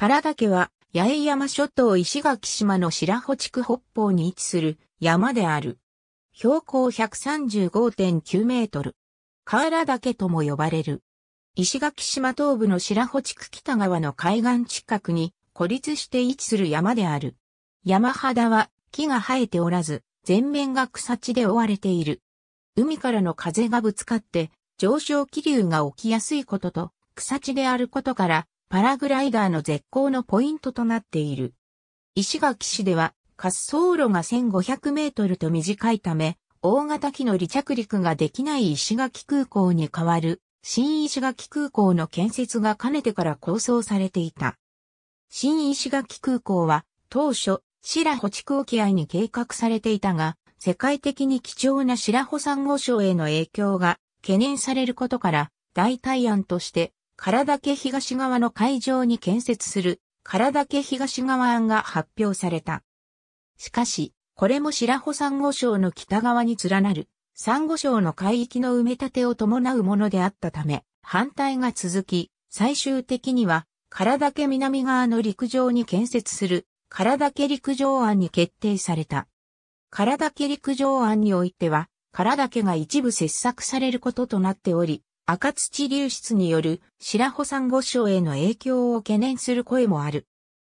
唐岳は、八重山諸島石垣島の白穂地区北方に位置する山である。標高135.9メートル。河原岳とも呼ばれる。石垣島東部の白穂地区北側の海岸近くに孤立して位置する山である。山肌は木が生えておらず、全面が草地で覆われている。海からの風がぶつかって上昇気流が起きやすいことと、草地であることから、パラグライダーの絶好のポイントとなっている。石垣市では滑走路が1500メートルと短いため、大型機の離着陸ができない石垣空港に代わる新石垣空港の建設がかねてから構想されていた。新石垣空港は当初白保地区沖合に計画されていたが、世界的に貴重な白保産後礁への影響が懸念されることから代替案として唐岳東側の海上に建設する唐岳東側案が発表された。しかし、これも白穂珊瑚礁の北側に連なる珊瑚礁の海域の埋め立てを伴うものであったため、反対が続き、最終的には唐岳南側の陸上に建設する唐岳陸上案に決定された。唐岳陸上案においては、唐岳が一部切削されることとなっており、赤土流出による白穂珊瑚礁への影響を懸念する声もある。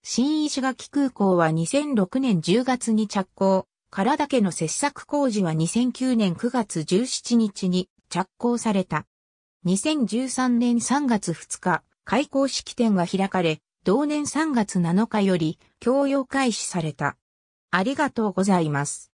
新石垣空港は2006年10月に着工、唐岳の切削工事は2009年9月17日に着工された。2013年3月2日、開港式典が開かれ、同年3月7日より供用開始された。ありがとうございます。